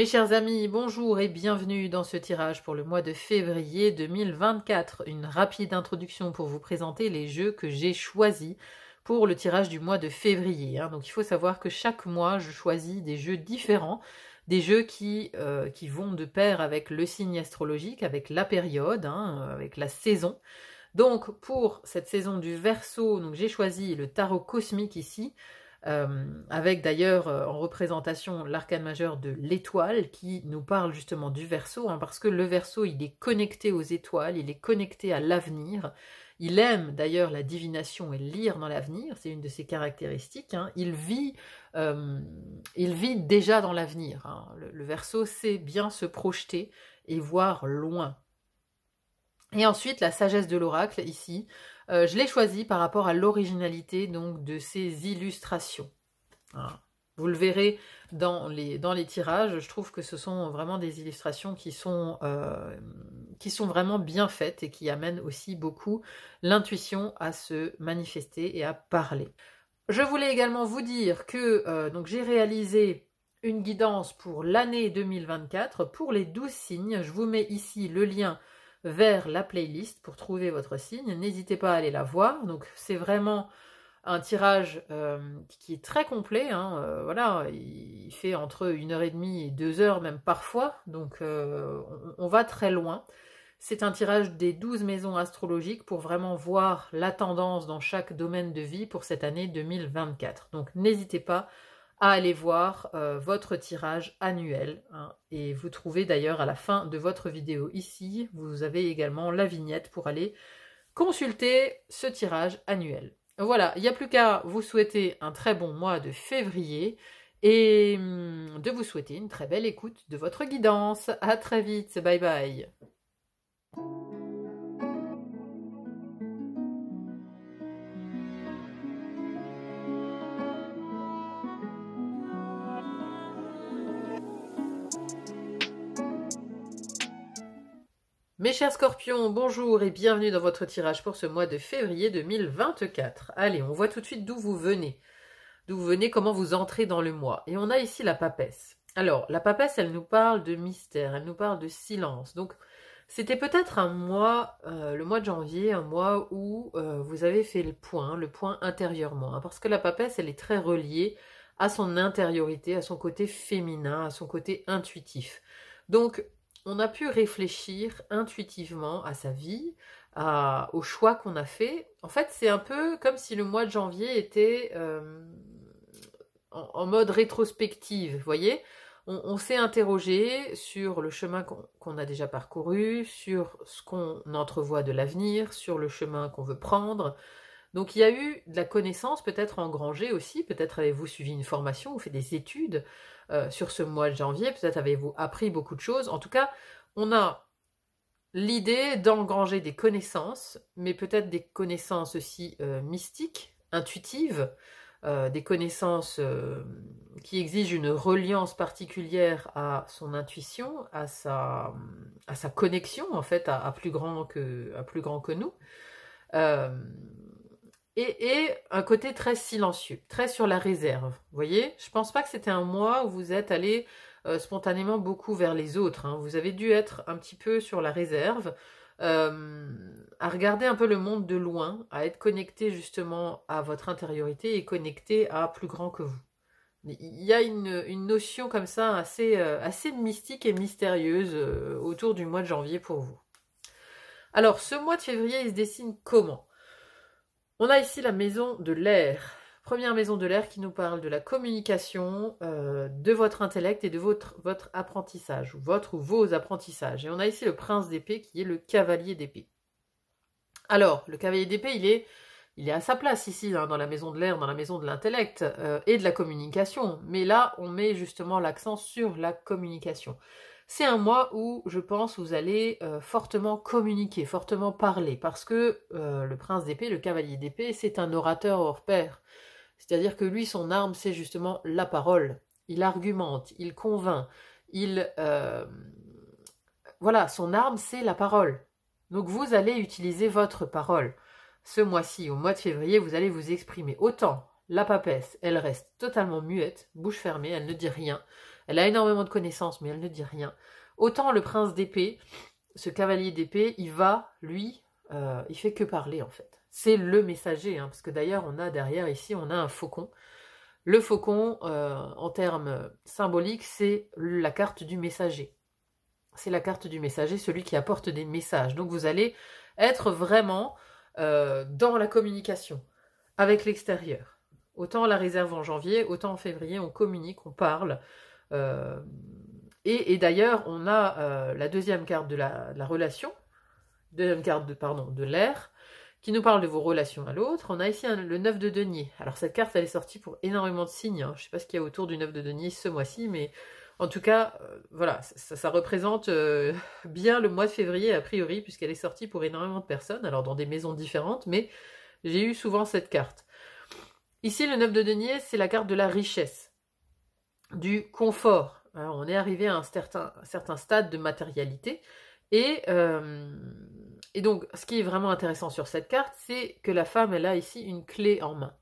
Mes chers amis, bonjour et bienvenue dans ce tirage pour le mois de février 2024. Une rapide introduction pour vous présenter les jeux que j'ai choisis pour le tirage du mois de février. Hein. Donc il faut savoir que chaque mois, je choisis des jeux différents, des jeux qui, euh, qui vont de pair avec le signe astrologique, avec la période, hein, avec la saison. Donc pour cette saison du verso, j'ai choisi le tarot cosmique ici. Euh, avec d'ailleurs euh, en représentation l'arcane majeur de l'étoile qui nous parle justement du verso, hein, parce que le verso il est connecté aux étoiles, il est connecté à l'avenir, il aime d'ailleurs la divination et lire dans l'avenir, c'est une de ses caractéristiques. Hein. Il, vit, euh, il vit déjà dans l'avenir. Hein. Le, le, verso sait bien se projeter et voir loin. Et ensuite, la sagesse de l'oracle, ici, euh, je l'ai choisi par rapport à l'originalité donc de ces illustrations. Vous le verrez dans les, dans les tirages, je trouve que ce sont vraiment des illustrations qui sont, euh, qui sont vraiment bien faites et qui amènent aussi beaucoup l'intuition à se manifester et à parler. Je voulais également vous dire que euh, donc j'ai réalisé une guidance pour l'année 2024 pour les douze signes. Je vous mets ici le lien vers la playlist pour trouver votre signe. N'hésitez pas à aller la voir. Donc c'est vraiment un tirage euh, qui est très complet. Hein. Euh, voilà, il fait entre une heure et demie et deux heures même parfois. Donc euh, on, va très loin. C'est un tirage des douze maisons astrologiques pour vraiment voir la tendance dans chaque domaine de vie pour cette année 2024. Donc n'hésitez pas à aller voir euh, votre tirage annuel. Hein. et vous trouvez d'ailleurs à la fin de votre vidéo ici, vous avez également la vignette pour aller consulter ce tirage annuel. Voilà, il n'y a plus qu'à vous souhaiter un très bon mois de février et hum, de vous souhaiter une très belle écoute de votre guidance. À très vite, bye bye. Mes chers scorpions, bonjour et bienvenue dans votre tirage pour ce mois de février 2024. Allez, on voit tout de suite d'où vous venez, d'où vous venez, comment vous entrez dans le mois. Et on a ici la papesse. Alors, la papesse, elle nous parle de mystère, elle nous parle de silence. Donc, c'était peut-être un mois, euh, le mois de janvier, un mois où euh, vous avez fait le point, le point intérieurement. Hein, parce que la papesse, elle est très reliée à son intériorité, à son côté féminin, à son côté intuitif. Donc, on a pu réfléchir intuitivement à sa vie, à, aux choix qu'on a fait. En fait, c'est un peu comme si le mois de janvier était euh, en, mode rétrospective, vous voyez on, s'est interrogé sur le chemin qu'on a déjà parcouru, sur ce qu'on entrevoit de l'avenir, sur le chemin qu'on veut prendre, donc il y a eu de la connaissance peut-être engrangée aussi, peut-être avez-vous suivi une formation ou fait des études euh, sur ce mois de janvier, peut-être avez-vous appris beaucoup de choses. En tout cas, on a l'idée d'engranger des connaissances, mais peut-être des connaissances aussi euh, mystiques, intuitives, euh, des connaissances qui exigent une reliance particulière à son intuition, à sa, à sa connexion en fait, à plus grand que, à plus grand que nous et, un côté très silencieux, très sur la réserve. Vous voyez, je pense pas que c'était un mois où vous êtes allé euh, spontanément beaucoup vers les autres. Hein. Vous avez dû être un petit peu sur la réserve, euh, à regarder un peu le monde de loin, à être connecté justement à votre intériorité et connecté à plus grand que vous. Il y a une, notion comme ça assez euh, mystique et mystérieuse autour du mois de janvier pour vous. Alors, ce mois de février, il se dessine comment on a ici la maison de l'air. Première maison de l'air qui nous parle de la communication, euh, de votre intellect et de votre, votre apprentissage, votre ou vos apprentissages. Et on a ici le prince d'épée qui est le cavalier d'épée. Alors, le cavalier d'épée, il est, il est à sa place ici, hein, dans la maison de l'air, dans la maison de l'intellect euh, et de la communication. Mais là, on met justement l'accent sur la communication c'est un mois où je pense vous allez euh, fortement communiquer, fortement parler, parce que euh, le prince d'épée, le cavalier d'épée, c'est un orateur hors pair. C'est-à-dire que lui, son arme, c'est justement la parole. Il argumente, il convainc, il... Euh, voilà, son arme, c'est la parole. Donc vous allez utiliser votre parole. Ce mois-ci, au mois de février, vous allez vous exprimer. Autant la papesse, elle reste totalement muette, bouche fermée, elle ne dit rien. Elle a énormément de connaissances, mais elle ne dit rien. Autant le prince d'épée, ce cavalier d'épée, il va, lui, euh, il fait que parler en fait. C'est le messager, hein, parce que d'ailleurs on a derrière ici, on a un faucon. Le faucon, euh, en termes symboliques, c'est la carte du messager. C'est la carte du messager, celui qui apporte des messages. Donc vous allez être vraiment euh, dans la communication avec l'extérieur. Autant la réserve en janvier, autant en février, on communique, on parle, euh, et, d'ailleurs, on a euh, la deuxième carte de la, relation, deuxième carte de, pardon, de l'air, qui nous parle de vos relations à l'autre. On a ici le 9 de denier. Alors cette carte, elle est sortie pour énormément de signes. Hein. Je ne sais pas ce qu'il y a autour du 9 de denier ce mois-ci, mais en tout cas, euh, voilà, ça, représente bien le mois de février, a priori, puisqu'elle est sortie pour énormément de personnes, alors dans des maisons différentes, mais j'ai eu souvent cette carte. Ici, le 9 de denier, c'est la carte de la richesse du confort. on est arrivé à un certain, certain stade de matérialité. Et, euh, et, donc, ce qui est vraiment intéressant sur cette carte, c'est que la femme, elle a ici une clé en main.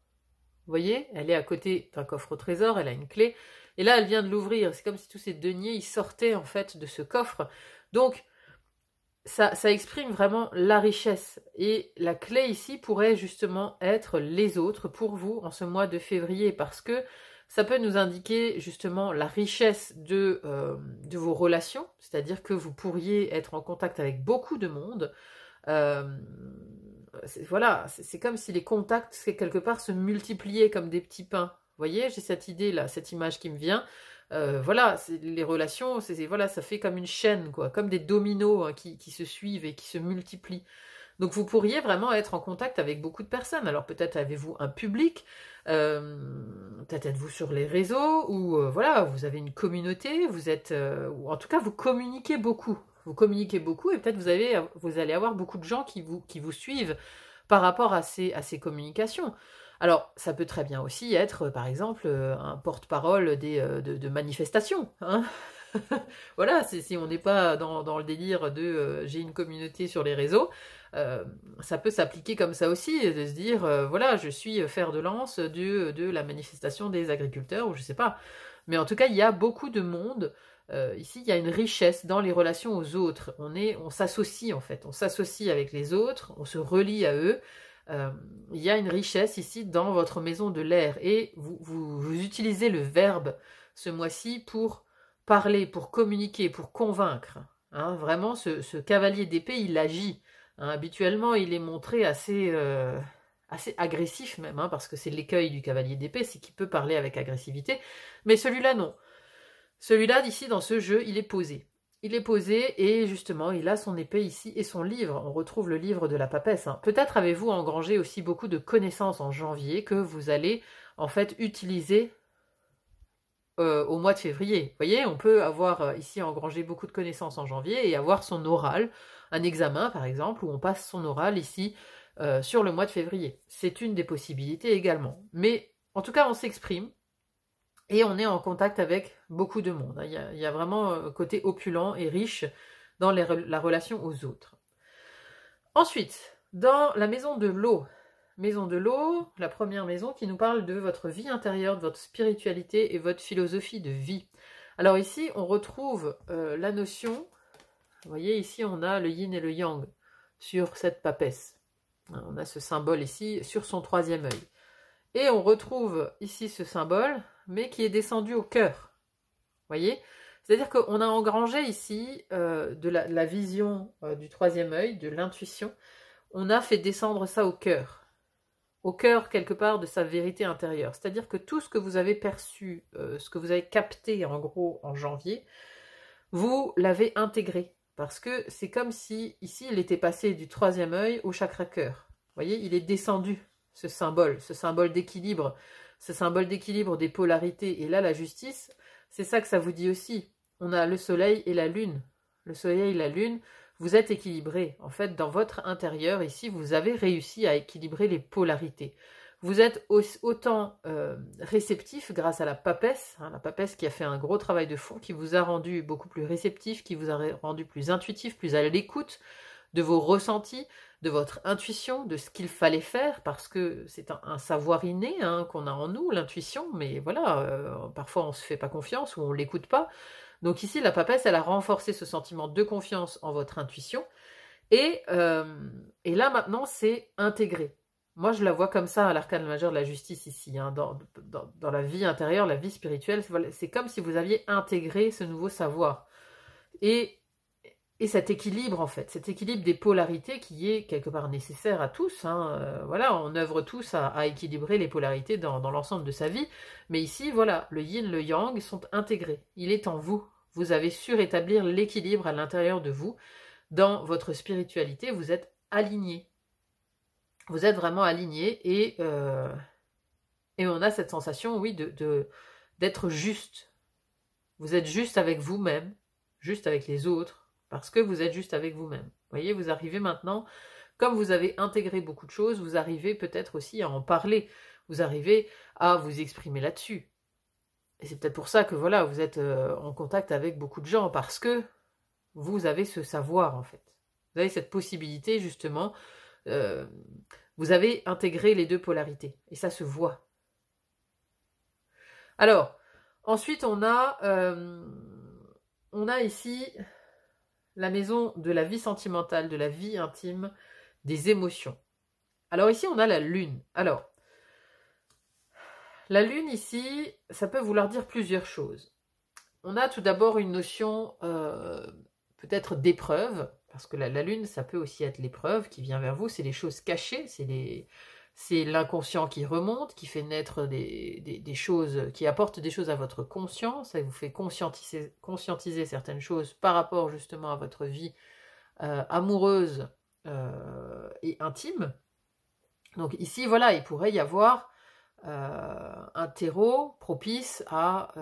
Vous voyez, elle est à côté d'un coffre au trésor, elle a une clé. Et là, elle vient de l'ouvrir. C'est comme si tous ces deniers, sortaient en fait de ce coffre. Donc, ça, ça, exprime vraiment la richesse. Et la clé ici pourrait justement être les autres pour vous en ce mois de février. Parce que ça peut nous indiquer justement la richesse de, euh, de vos relations, c'est-à-dire que vous pourriez être en contact avec beaucoup de monde. Euh, voilà, c'est comme si les contacts, quelque part, se multipliaient comme des petits pains. Vous voyez, j'ai cette idée-là, cette image qui me vient. Euh, voilà, les relations, voilà, ça fait comme une chaîne, quoi, comme des dominos hein, qui, se suivent et qui se multiplient. Donc vous pourriez vraiment être en contact avec beaucoup de personnes. Alors peut-être avez-vous un public, euh, peut-être êtes-vous sur les réseaux, ou euh, voilà, vous avez une communauté, vous êtes, euh, ou en tout cas vous communiquez beaucoup. Vous communiquez beaucoup et peut-être vous, avez, vous allez avoir beaucoup de gens qui vous, qui vous suivent par rapport à ces, à ces communications. Alors, ça peut très bien aussi être, par exemple, un porte-parole de, de, manifestations. Hein. voilà, si on n'est pas dans, dans, le délire de j'ai une communauté sur les réseaux, euh, ça peut s'appliquer comme ça aussi, de se dire, euh, voilà, je suis fer de lance de, la manifestation des agriculteurs, ou je sais pas. Mais en tout cas, il y a beaucoup de monde. Euh, ici, il y a une richesse dans les relations aux autres. On est, on s'associe en fait, on s'associe avec les autres, on se relie à eux. il y a une richesse ici dans votre maison de l'air et vous, utilisez le verbe ce mois-ci pour parler, pour communiquer, pour convaincre. Hein. vraiment, ce, ce cavalier d'épée, il agit. Hein, habituellement, il est montré assez, euh, assez agressif même, hein, parce que c'est l'écueil du cavalier d'épée, c'est qu'il peut parler avec agressivité. Mais celui-là, non. Celui-là, d'ici, dans ce jeu, il est posé. Il est posé et justement, il a son épée ici et son livre. On retrouve le livre de la papesse. Hein. Peut-être avez-vous engrangé aussi beaucoup de connaissances en janvier que vous allez en fait utiliser euh, au mois de février. Vous voyez, on peut avoir euh, ici engrangé beaucoup de connaissances en janvier et avoir son oral, un examen par exemple, où on passe son oral ici euh, sur le mois de février. C'est une des possibilités également. Mais en tout cas, on s'exprime et on est en contact avec beaucoup de monde. Hein. Il y a, vraiment un côté opulent et riche dans la relation aux autres. Ensuite, dans la maison de l'eau, Maison de l'eau, la première maison qui nous parle de votre vie intérieure, de votre spiritualité et votre philosophie de vie. Alors ici, on retrouve euh, la notion, vous voyez ici, on a le yin et le yang sur cette papesse. Hein, on a ce symbole ici sur son troisième œil. Et on retrouve ici ce symbole, mais qui est descendu au cœur. Vous voyez C'est-à-dire qu'on a engrangé ici euh, de, la, vision euh, du troisième œil, de l'intuition. On a fait descendre ça au cœur au cœur quelque part de sa vérité intérieure. C'est-à-dire que tout ce que vous avez perçu, euh, ce que vous avez capté en gros en janvier, vous l'avez intégré. Parce que c'est comme si ici il était passé du troisième œil au chakra cœur. Vous voyez, il est descendu ce symbole, ce symbole d'équilibre, ce symbole d'équilibre des polarités. Et là, la justice, c'est ça que ça vous dit aussi. On a le soleil et la lune. Le soleil et la lune vous êtes équilibré. En fait, dans votre intérieur, ici, vous avez réussi à équilibrer les polarités. Vous êtes autant euh, réceptif grâce à la papesse, hein, la papesse qui a fait un gros travail de fond, qui vous a rendu beaucoup plus réceptif, qui vous a rendu plus intuitif, plus à l'écoute de vos ressentis, de votre intuition, de ce qu'il fallait faire, parce que c'est un, savoir inné hein, qu'on a en nous, l'intuition, mais voilà, euh, parfois on ne se fait pas confiance ou on ne l'écoute pas. Donc ici, la papesse, elle a renforcé ce sentiment de confiance en votre intuition. Et, euh, et là, maintenant, c'est intégré. Moi, je la vois comme ça à l'arcane majeur de la justice ici. Hein, dans, dans, la vie intérieure, la vie spirituelle, c'est comme si vous aviez intégré ce nouveau savoir. Et et cet équilibre en fait, cet équilibre des polarités qui est quelque part nécessaire à tous. Hein, euh, voilà, on œuvre tous à, équilibrer les polarités dans, l'ensemble de sa vie, mais ici, voilà, le yin, le yang sont intégrés. Il est en vous. Vous avez su rétablir l'équilibre à l'intérieur de vous. Dans votre spiritualité, vous êtes aligné. Vous êtes vraiment aligné et, euh, et on a cette sensation, oui, de d'être juste. Vous êtes juste avec vous-même, juste avec les autres parce que vous êtes juste avec vous-même. Vous voyez, vous arrivez maintenant, comme vous avez intégré beaucoup de choses, vous arrivez peut-être aussi à en parler, vous arrivez à vous exprimer là-dessus. Et c'est peut-être pour ça que voilà, vous êtes euh, en contact avec beaucoup de gens, parce que vous avez ce savoir en fait. Vous avez cette possibilité justement, euh, vous avez intégré les deux polarités, et ça se voit. Alors, ensuite on a, euh, on a ici la maison de la vie sentimentale, de la vie intime, des émotions. Alors ici, on a la lune. Alors, la lune ici, ça peut vouloir dire plusieurs choses. On a tout d'abord une notion euh, peut-être d'épreuve, parce que la, la, lune, ça peut aussi être l'épreuve qui vient vers vous, c'est les choses cachées, c'est les, c'est l'inconscient qui remonte, qui fait naître des, choses, qui apporte des choses à votre conscience, ça vous fait conscientiser, certaines choses par rapport justement à votre vie euh, amoureuse euh, et intime. Donc ici, voilà, il pourrait y avoir euh, un terreau propice à...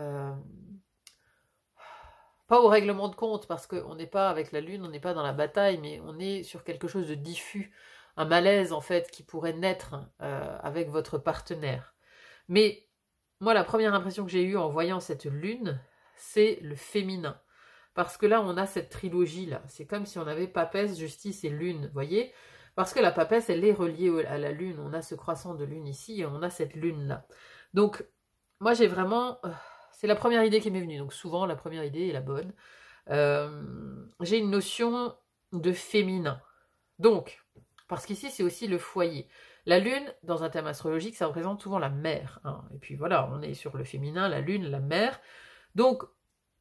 pas au règlement de compte, parce qu'on n'est pas avec la Lune, on n'est pas dans la bataille, mais on est sur quelque chose de diffus un malaise en fait qui pourrait naître euh, avec votre partenaire. Mais moi, la première impression que j'ai eue en voyant cette lune, c'est le féminin. Parce que là, on a cette trilogie-là. C'est comme si on avait papesse, justice et lune, voyez Parce que la papesse, elle est reliée à la lune. On a ce croissant de lune ici et on a cette lune-là. Donc, moi, j'ai vraiment... Euh, c'est la première idée qui m'est venue. Donc, souvent, la première idée est la bonne. Euh, j'ai une notion de féminin. Donc, parce qu'ici, c'est aussi le foyer. La lune, dans un thème astrologique, ça représente souvent la mère. Hein. Et puis voilà, on est sur le féminin, la lune, la mère. Donc,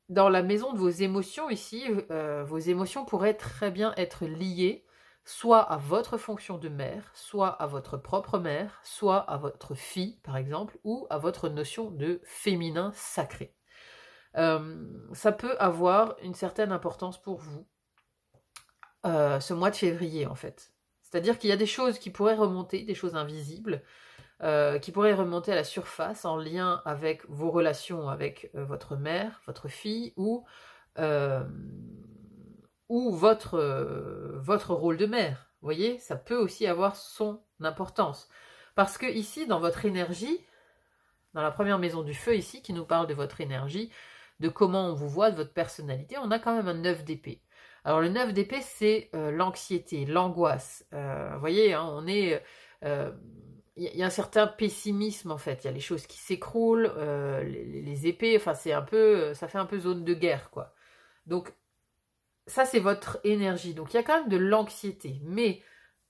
dans la maison de vos émotions ici, euh, vos émotions pourraient très bien être liées soit à votre fonction de mère, soit à votre propre mère, soit à votre fille, par exemple, ou à votre notion de féminin sacré. Euh, ça peut avoir une certaine importance pour vous euh, ce mois de février, en fait. C'est-à-dire qu'il y a des choses qui pourraient remonter, des choses invisibles, euh, qui pourraient remonter à la surface en lien avec vos relations avec euh, votre mère, votre fille ou, euh, ou votre, votre rôle de mère. Vous voyez, ça peut aussi avoir son importance. Parce que ici, dans votre énergie, dans la première maison du feu ici, qui nous parle de votre énergie, de comment on vous voit, de votre personnalité, on a quand même un 9 d'épée. Alors le 9 d'épée, c'est euh, l'anxiété, l'angoisse. Euh, vous voyez, hein, on est... Euh, il y, a un certain pessimisme en fait. Il y a les choses qui s'écroulent, les, épées. Enfin, c'est un peu, ça fait un peu zone de guerre quoi. Donc ça, c'est votre énergie. Donc il y a quand même de l'anxiété, mais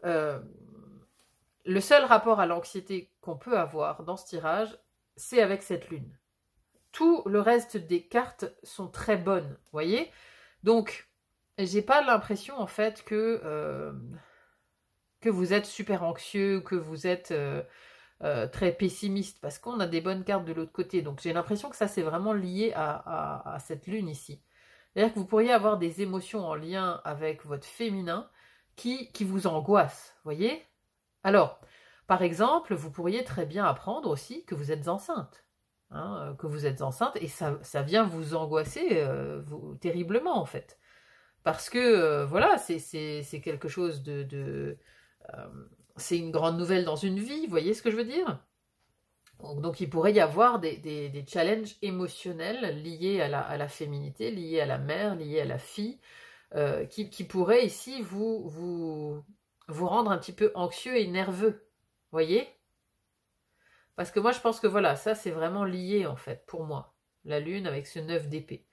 le seul rapport à l'anxiété qu'on peut avoir dans ce tirage, c'est avec cette lune. Tout le reste des cartes sont très bonnes, vous voyez Donc, j'ai pas l'impression en fait que, euh, que vous êtes super anxieux, que vous êtes euh, euh, très pessimiste, parce qu'on a des bonnes cartes de l'autre côté. Donc j'ai l'impression que ça c'est vraiment lié à, cette lune ici. C'est-à-dire que vous pourriez avoir des émotions en lien avec votre féminin qui, qui vous angoissent, voyez Alors, par exemple, vous pourriez très bien apprendre aussi que vous êtes enceinte. Hein, que vous êtes enceinte et ça, vient vous angoisser terriblement en fait parce que euh, voilà, c'est quelque chose de... Euh, c'est une grande nouvelle dans une vie, vous voyez ce que je veux dire donc, il pourrait y avoir des, challenges émotionnels liés à la, féminité, liés à la mère, liés à la fille, euh, qui, pourraient ici vous, vous, vous rendre un petit peu anxieux et nerveux, voyez Parce que moi je pense que voilà, ça c'est vraiment lié en fait pour moi, la lune avec ce 9 d'épée.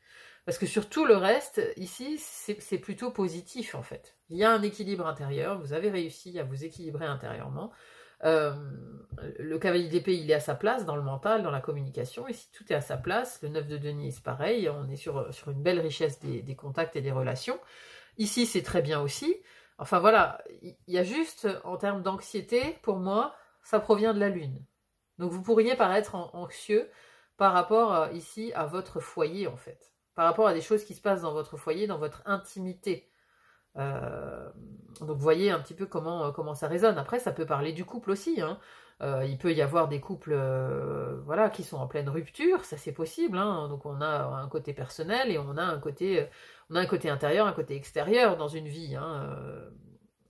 Parce que sur tout le reste, ici, c'est plutôt positif en fait. Il y a un équilibre intérieur, vous avez réussi à vous équilibrer intérieurement. Euh, le cavalier d'épée, il est à sa place dans le mental, dans la communication, Ici, tout est à sa place, le 9 de Denis, c'est pareil, on est sur, une belle richesse des contacts et des relations. Ici, c'est très bien aussi. Enfin voilà, il y a juste, en termes d'anxiété, pour moi, ça provient de la Lune. Donc vous pourriez paraître anxieux par rapport euh, ici à votre foyer en fait par rapport à des choses qui se passent dans votre foyer, dans votre intimité. Euh, donc voyez un petit peu comment, euh, comment ça résonne. Après, ça peut parler du couple aussi. Hein. Euh, il peut y avoir des couples voilà, qui sont en pleine rupture, ça c'est possible. Hein. Donc on a un côté personnel et on a un côté, on a un côté intérieur, un côté extérieur dans une vie. Hein.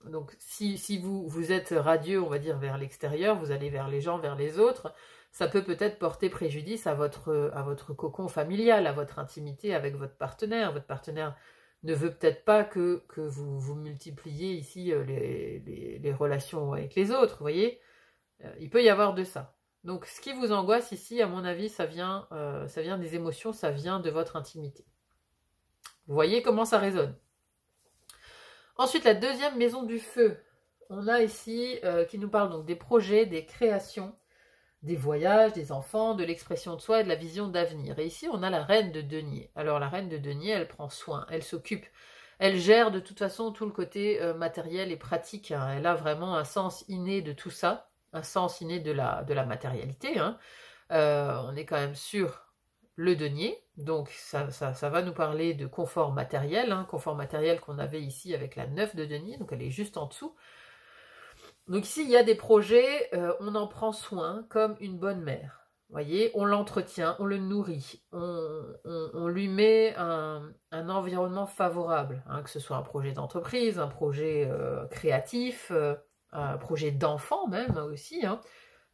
Donc si, si, vous, vous êtes radieux, on va dire, vers l'extérieur, vous allez vers les gens, vers les autres ça peut peut-être porter préjudice à votre, à votre cocon familial, à votre intimité avec votre partenaire. Votre partenaire ne veut peut-être pas que, vous, vous multipliez ici euh, les, relations avec les autres, vous voyez euh, Il peut y avoir de ça. Donc ce qui vous angoisse ici, à mon avis, ça vient, euh, ça vient des émotions, ça vient de votre intimité. Vous voyez comment ça résonne. Ensuite, la deuxième maison du feu. On a ici, qui nous parle donc des projets, des créations, des voyages, des enfants, de l'expression de soi et de la vision d'avenir. Et ici, on a la reine de denier. Alors la reine de denier, elle prend soin, elle s'occupe, elle gère de toute façon tout le côté euh, matériel et pratique. Hein. Elle a vraiment un sens inné de tout ça, un sens inné de la, de la matérialité. Hein. Euh, on est quand même sur le denier, donc ça, ça, va nous parler de confort matériel, hein. confort matériel qu'on avait ici avec la neuf de denier, donc elle est juste en dessous. Donc s'il y a des projets, euh, on en prend soin comme une bonne mère. Vous Voyez, on l'entretient, on le nourrit, on, on, lui met un, environnement favorable, hein, que ce soit un projet d'entreprise, un projet euh, créatif, euh, un projet d'enfant même aussi. Hein.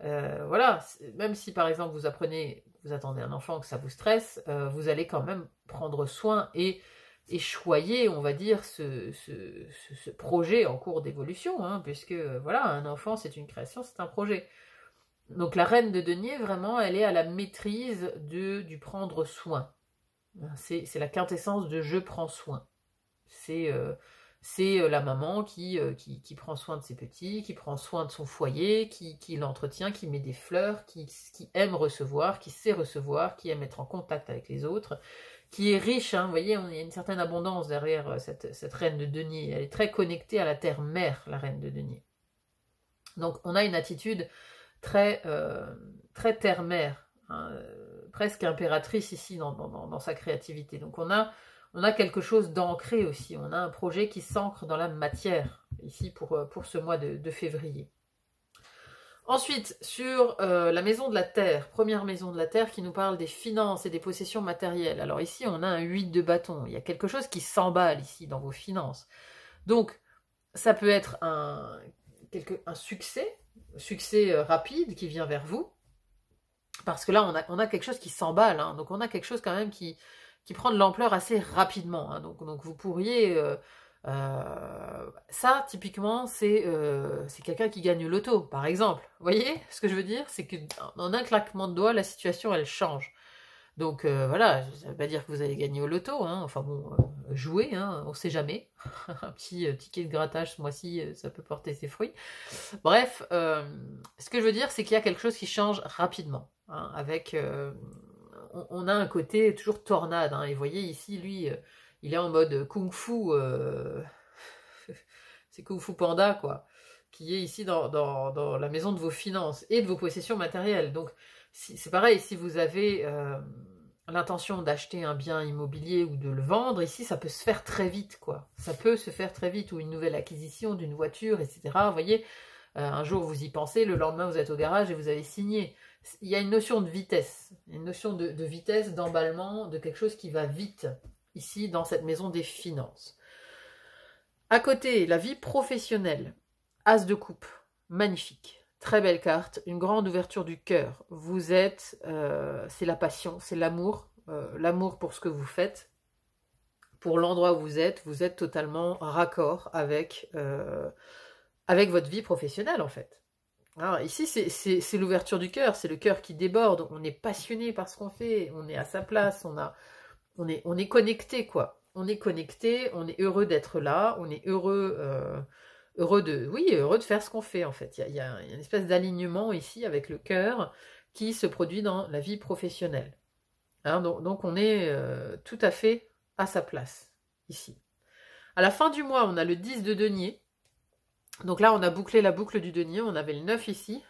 voilà, même si par exemple vous apprenez, vous attendez un enfant, que ça vous stresse, vous allez quand même prendre soin et choyer on va dire, ce, projet en cours d'évolution, hein, puisque euh, voilà, un enfant, c'est une création, c'est un projet. Donc la reine de denier, vraiment, elle est à la maîtrise de, du prendre soin. Hein, c'est la quintessence de je prends soin. C'est euh, euh, la maman qui, qui, qui, prend soin de ses petits, qui prend soin de son foyer, qui, qui l'entretient, qui met des fleurs, qui, qui aime recevoir, qui sait recevoir, qui aime être en contact avec les autres, qui est riche. Hein. vous voyez, il y a une certaine abondance derrière euh, cette, reine de denier. Elle est très connectée à la terre-mère, la reine de denier. Donc on a une attitude très, euh, très terre-mère, hein, euh, presque impératrice ici dans, sa créativité. Donc on a, on a quelque chose d'ancré aussi, on a un projet qui s'ancre dans la matière ici pour, pour ce mois de février. Ensuite, sur euh, la maison de la Terre, première maison de la Terre qui nous parle des finances et des possessions matérielles. Alors ici, on a un 8 de bâton. Il y a quelque chose qui s'emballe ici dans vos finances. Donc, ça peut être un, quelque, un succès, succès euh, rapide qui vient vers vous. Parce que là, on a, quelque chose qui s'emballe. Hein. donc, on a quelque chose quand même qui, prend de l'ampleur assez rapidement. Hein. donc, vous pourriez... Euh, euh, ça, typiquement, c'est euh, quelqu'un qui gagne loto, par exemple. Vous voyez ce que je veux dire C'est qu'en un claquement de doigts, la situation, elle change. Donc euh, voilà, ça ne veut pas dire que vous allez gagner au loto, hein. enfin bon, euh, jouer, hein, on ne sait jamais. un petit ticket de grattage ce mois-ci, ça peut porter ses fruits. Bref, ce que je veux dire, c'est qu'il y a quelque chose qui change rapidement. Hein, avec, on, on, a un côté toujours tornade, et vous voyez ici, lui, il est en mode Kung Fu, euh, c'est Kung Fu Panda, quoi, qui est ici dans, la maison de vos finances et de vos possessions matérielles. Donc, si, c'est pareil, si vous avez euh, l'intention d'acheter un bien immobilier ou de le vendre, ici, ça peut se faire très vite, quoi. Ça peut se faire très vite, ou une nouvelle acquisition d'une voiture, etc. Vous voyez, euh, un jour, vous y pensez, le lendemain, vous êtes au garage et vous avez signé il y a une notion de vitesse, une notion de vitesse, d'emballement, de quelque chose qui va vite ici dans cette maison des finances. À côté, la vie professionnelle. As de coupe, magnifique. Très belle carte, une grande ouverture du cœur. Vous êtes, euh, c'est la passion, c'est l'amour, euh, l'amour pour ce que vous faites, pour l'endroit où vous êtes. Vous êtes totalement raccord avec, euh, avec votre vie professionnelle en fait. ici, c'est l'ouverture du cœur, c'est le cœur qui déborde. On est passionné par ce qu'on fait, on est à sa place, on a, on est, connecté, quoi. On est connecté, on est heureux d'être là, on est heureux, euh, heureux de, oui, heureux de faire ce qu'on fait, en fait. Il y, a, une espèce d'alignement ici avec le cœur qui se produit dans la vie professionnelle. Hein, donc, on est euh, tout à fait à sa place ici. À la fin du mois, on a le 10 de denier. Donc là, on a bouclé la boucle du denier. On avait le 9 ici.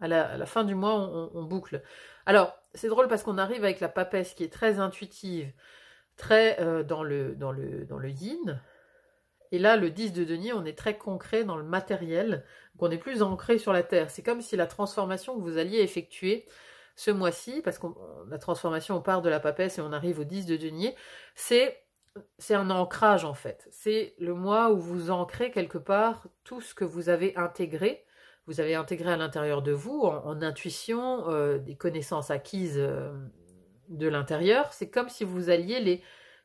À la, fin du mois, on, boucle. Alors, c'est drôle parce qu'on arrive avec la papesse qui est très intuitive, très euh, dans, le, dans, le, dans le yin. Et là, le 10 de denier, on est très concret dans le matériel, qu'on est plus ancré sur la terre. C'est comme si la transformation que vous alliez effectuer ce mois-ci, parce que la transformation, on part de la papesse et on arrive au 10 de denier, c'est c'est un ancrage en fait. C'est le mois où vous ancrez quelque part tout ce que vous avez intégré, vous avez intégré à l'intérieur de vous, en, intuition, euh, des connaissances acquises euh, de l'intérieur, c'est comme si vous alliez les,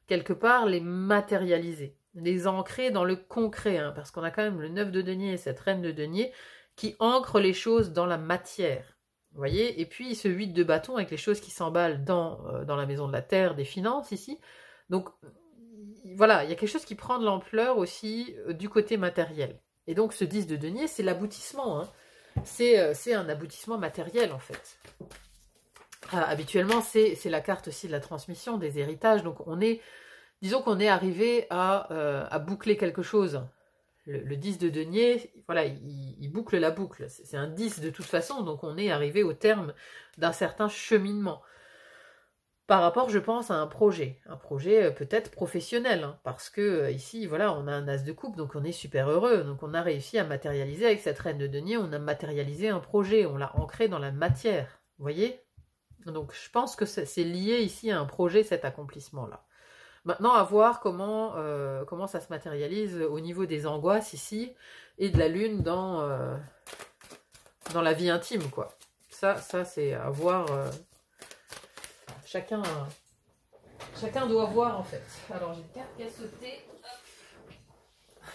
quelque part, les matérialiser, les ancrer dans le concret, hein, parce qu'on a quand même le 9 de denier et cette reine de denier qui ancre les choses dans la matière. voyez Et puis ce 8 de bâton avec les choses qui s'emballent dans, euh, dans la maison de la terre, des finances ici. Donc voilà, il y a quelque chose qui prend de l'ampleur aussi du côté matériel. Et donc ce 10 de denier, c'est l'aboutissement. Hein. Euh, c'est un aboutissement matériel en fait. Ah, habituellement, c'est la carte aussi de la transmission, des héritages. Donc on est, disons qu'on est arrivé à, euh, boucler quelque chose. Le, 10 de denier, voilà, il, il boucle la boucle. C'est un 10 de toute façon, donc on est arrivé au terme d'un certain cheminement par rapport, je pense, à un projet, un projet euh, peut-être professionnel, hein, parce que euh, ici, voilà, on a un as de coupe, donc on est super heureux, donc on a réussi à matérialiser avec cette reine de denier, on a matérialisé un projet, on l'a ancré dans la matière, voyez Donc je pense que c'est lié ici à un projet, cet accomplissement-là. Maintenant, à voir comment, euh, comment ça se matérialise au niveau des angoisses ici, et de la lune dans, dans la vie intime, quoi. Ça, ça c'est à voir chacun, chacun doit voir en fait. Alors j'ai une carte qui a sauté.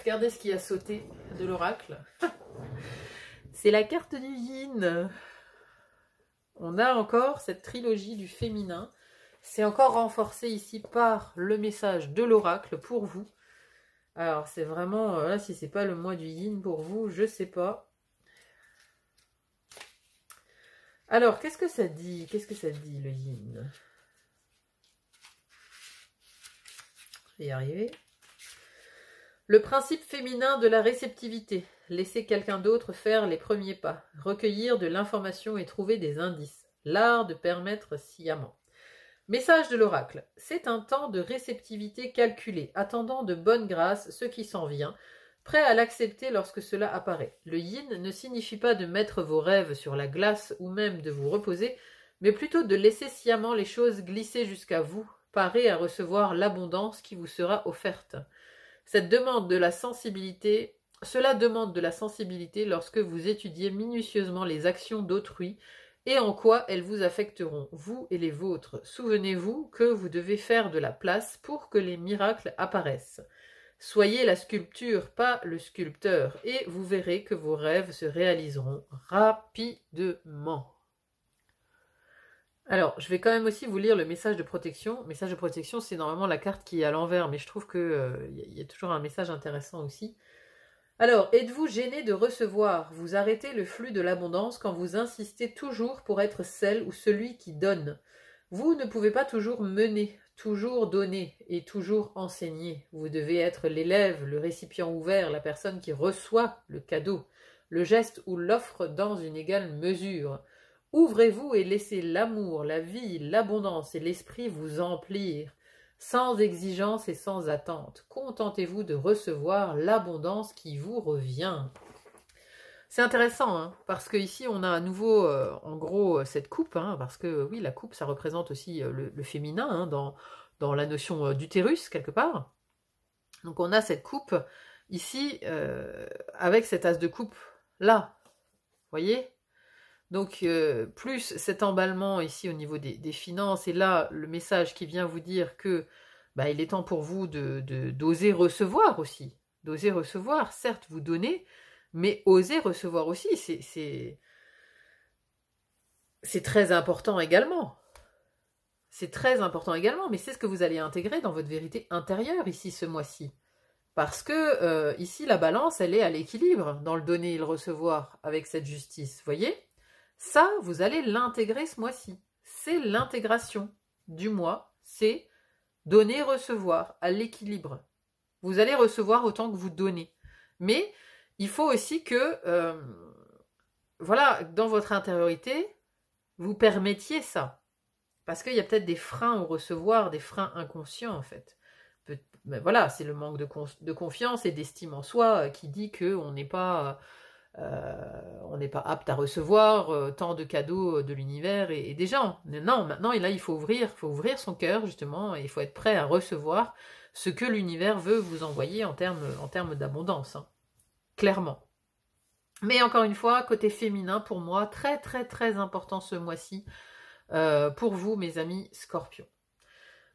Regardez ce qui a sauté de l'oracle. C'est la carte du yin. On a encore cette trilogie du féminin. C'est encore renforcé ici par le message de l'oracle pour vous. Alors c'est vraiment, euh, là si c'est pas le mois du yin pour vous, je sais pas. Alors qu'est-ce que ça dit Qu'est-ce que ça dit le yin Le principe féminin de la réceptivité, laisser quelqu'un d'autre faire les premiers pas, recueillir de l'information et trouver des indices, l'art de permettre sciemment. Message de l'oracle, c'est un temps de réceptivité calculé, attendant de bonne grâce ce qui s'en vient, prêt à l'accepter lorsque cela apparaît. Le yin ne signifie pas de mettre vos rêves sur la glace ou même de vous reposer, mais plutôt de laisser sciemment les choses glisser jusqu'à vous, parez à recevoir l'abondance qui vous sera offerte. Cette demande de la sensibilité, cela demande de la sensibilité lorsque vous étudiez minutieusement les actions d'autrui et en quoi elles vous affecteront, vous et les vôtres. Souvenez-vous que vous devez faire de la place pour que les miracles apparaissent. Soyez la sculpture, pas le sculpteur, et vous verrez que vos rêves se réaliseront rapidement. Alors, je vais quand même aussi vous lire le message de protection. Message de protection, c'est normalement la carte qui est à l'envers, mais je trouve qu'il il euh, y a toujours un message intéressant aussi. Alors, êtes-vous gêné de recevoir Vous arrêtez le flux de l'abondance quand vous insistez toujours pour être celle ou celui qui donne. Vous ne pouvez pas toujours mener, toujours donner et toujours enseigner. Vous devez être l'élève, le récipient ouvert, la personne qui reçoit le cadeau, le geste ou l'offre dans une égale mesure. Ouvrez-vous et laissez l'amour, la vie, l'abondance et l'esprit vous emplir, sans exigence et sans attente. Contentez-vous de recevoir l'abondance qui vous revient. C'est intéressant, hein, parce qu'ici, on a à nouveau, euh, en gros, euh, cette coupe, hein, parce que oui, la coupe, ça représente aussi euh, le, féminin hein, dans, dans, la notion d'utérus, quelque part. Donc on a cette coupe ici, avec cet as de coupe là, voyez donc euh, plus cet emballement ici au niveau des, finances, et là le message qui vient vous dire que bah, il est temps pour vous de, d'oser recevoir aussi. D'oser recevoir, certes vous donner, mais oser recevoir aussi, c'est, très important également. C'est très important également, mais c'est ce que vous allez intégrer dans votre vérité intérieure ici ce mois-ci. Parce que euh, ici, la balance, elle est à l'équilibre dans le donner et le recevoir avec cette justice, voyez ça, vous allez l'intégrer ce mois-ci. C'est l'intégration du mois. C'est donner, recevoir, à l'équilibre. Vous allez recevoir autant que vous donnez. Mais il faut aussi que, euh, voilà, dans votre intériorité, vous permettiez ça. Parce qu'il y a peut-être des freins au recevoir, des freins inconscients en fait. mais ben voilà, c'est le manque de, de confiance et d'estime en soi euh, qui dit qu'on n'est pas euh, on n'est pas apte à recevoir euh, tant de cadeaux euh, de l'univers et, des gens, non maintenant et là il faut ouvrir faut ouvrir son cœur justement et il faut être prêt à recevoir ce que l'univers veut vous envoyer en termes en termes d'abondance hein. clairement mais encore une fois côté féminin pour moi très très très important ce mois-ci pour vous mes amis scorpions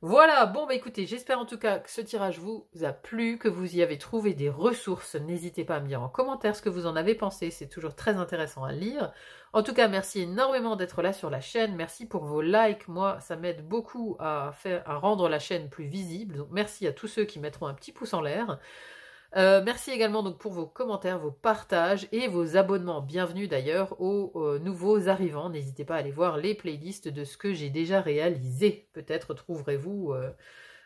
voilà, bon bah écoutez, j'espère en tout cas que ce tirage vous a plu, que vous y avez trouvé des ressources. N'hésitez pas à me dire en commentaire ce que vous en avez pensé, c'est toujours très intéressant à lire. En tout cas, merci énormément d'être là sur la chaîne, merci pour vos likes, moi ça m'aide beaucoup à, faire, à rendre la chaîne plus visible, donc merci à tous ceux qui mettront un petit pouce en l'air. Euh, merci également donc pour vos commentaires, vos partages et vos abonnements. Bienvenue d'ailleurs aux euh, nouveaux arrivants. N'hésitez pas à aller voir les playlists de ce que j'ai déjà réalisé. Peut-être trouverez-vous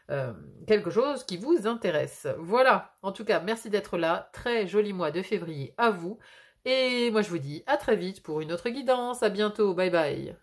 euh, quelque chose qui vous intéresse. Voilà, en tout cas, merci d'être là. Très joli mois de février à vous. Et moi je vous dis à très vite pour une autre guidance. À bientôt. Bye bye.